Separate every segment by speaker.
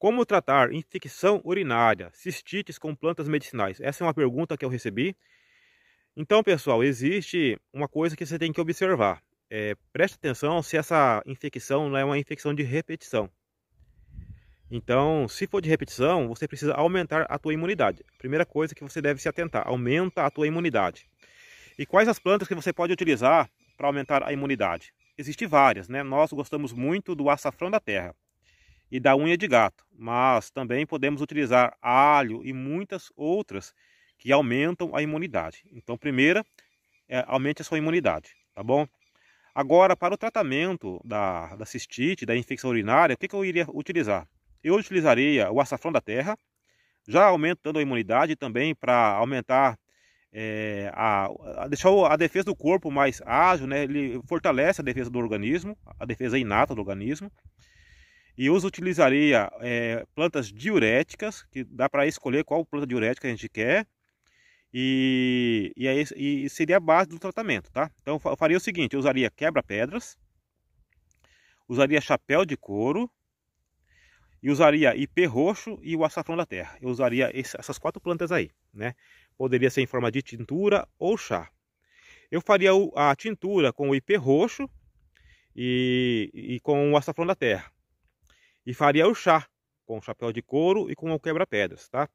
Speaker 1: Como tratar infecção urinária, cistites com plantas medicinais? Essa é uma pergunta que eu recebi. Então, pessoal, existe uma coisa que você tem que observar. É, preste atenção se essa infecção não né, é uma infecção de repetição. Então, se for de repetição, você precisa aumentar a tua imunidade. Primeira coisa que você deve se atentar, aumenta a tua imunidade. E quais as plantas que você pode utilizar para aumentar a imunidade? Existem várias, né? Nós gostamos muito do açafrão da terra e da unha de gato, mas também podemos utilizar alho e muitas outras que aumentam a imunidade. Então, primeira, é, aumente a sua imunidade, tá bom? Agora, para o tratamento da, da cistite, da infecção urinária, o que, que eu iria utilizar? Eu utilizaria o açafrão da terra, já aumentando a imunidade também para aumentar é, a, a, deixar a defesa do corpo mais ágil, né? Ele fortalece a defesa do organismo, a defesa inata do organismo. E uso utilizaria é, plantas diuréticas, que dá para escolher qual planta diurética a gente quer. E, e, aí, e seria a base do tratamento, tá? Então eu faria o seguinte, eu usaria quebra-pedras, usaria chapéu de couro, e usaria ipê roxo e o açafrão da terra. Eu usaria essas quatro plantas aí, né? Poderia ser em forma de tintura ou chá. Eu faria a tintura com o ipê roxo e, e com o açafrão da terra e faria o chá com o chapéu de couro e com o quebra-pedras, tá?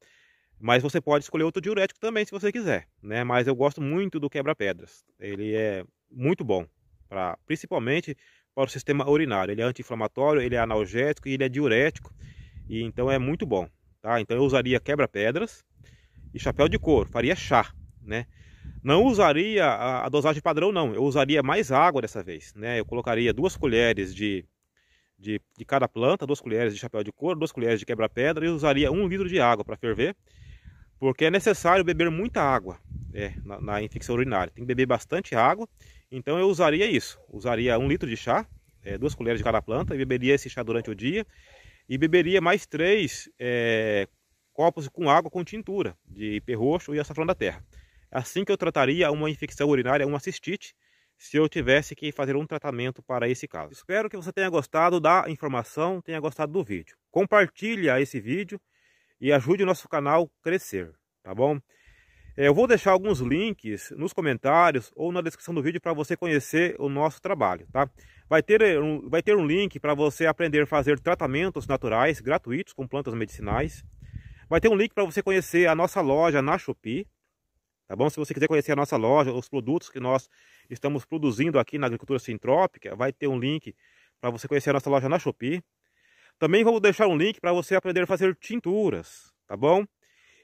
Speaker 1: Mas você pode escolher outro diurético também se você quiser, né? Mas eu gosto muito do quebra-pedras. Ele é muito bom, pra, principalmente para o sistema urinário. Ele é anti-inflamatório, ele é analgésico e ele é diurético. E então é muito bom, tá? Então eu usaria quebra-pedras e chapéu de couro, faria chá, né? Não usaria a, a, dosagem padrão não, eu usaria mais água dessa vez, né? Eu colocaria duas colheres de de, de cada planta, duas colheres de chapéu de couro, duas colheres de quebra-pedra e usaria um litro de água para ferver, porque é necessário beber muita água é, na, na, infecção urinária. Tem que beber bastante água, então eu usaria isso. Usaria um litro de chá, é, duas colheres de cada planta e beberia esse chá durante o dia e beberia mais três é, copos com água com tintura de IP roxo e açafrão da terra. Assim que eu trataria uma infecção urinária, uma cistite, se eu tivesse que fazer um tratamento para esse caso. Espero que você tenha gostado da informação, tenha gostado do vídeo. Compartilha esse vídeo e ajude o nosso canal a crescer, tá bom? É, eu vou deixar alguns links nos comentários ou na descrição do vídeo para você conhecer o nosso trabalho, tá? Vai ter é, um, vai ter um link para você aprender a fazer tratamentos naturais gratuitos com plantas medicinais. Vai ter um link para você conhecer a nossa loja na Shopee, tá bom? Se você quiser conhecer a nossa loja, os produtos que nós estamos produzindo aqui na agricultura sintrópica. Vai ter um link para você conhecer a nossa loja na Shopee. Também vamos deixar um link para você aprender a fazer tinturas, tá bom?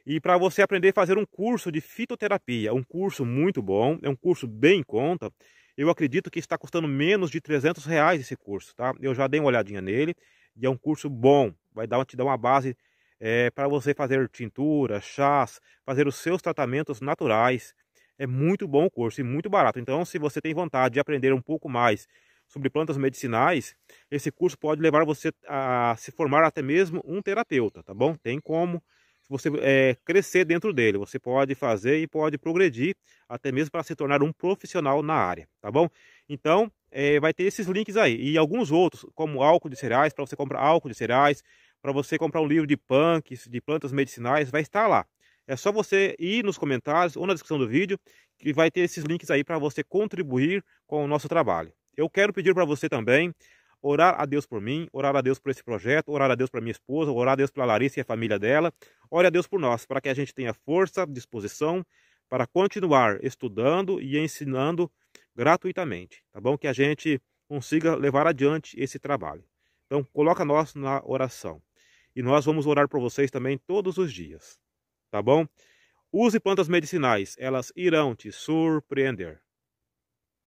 Speaker 1: E para você aprender a fazer um curso de fitoterapia, um curso muito bom, é um curso bem em conta. Eu acredito que está custando menos de 300 reais esse curso, tá? Eu já dei uma olhadinha nele e é um curso bom, vai dar, te dar uma base é, eh, para você fazer tinturas chás, fazer os seus tratamentos naturais é muito bom o curso e muito barato. Então, se você tem vontade de aprender um pouco mais sobre plantas medicinais, esse curso pode levar você a se formar até mesmo um terapeuta, tá bom? Tem como você é, crescer dentro dele. Você pode fazer e pode progredir até mesmo para se tornar um profissional na área, tá bom? Então, é, vai ter esses links aí e alguns outros, como álcool de cereais, para você comprar álcool de cereais, para você comprar um livro de punks, de plantas medicinais, vai estar lá. É só você ir nos comentários ou na descrição do vídeo que vai ter esses links aí para você contribuir com o nosso trabalho. Eu quero pedir para você também orar a Deus por mim, orar a Deus por esse projeto, orar a Deus para minha esposa, orar a Deus pela Larissa e a família dela. Ore a Deus por nós, para que a gente tenha força, disposição para continuar estudando e ensinando gratuitamente, tá bom? Que a gente consiga levar adiante esse trabalho. Então, coloca nós na oração. E nós vamos orar por vocês também todos os dias tá bom? Use plantas medicinais, elas irão te surpreender.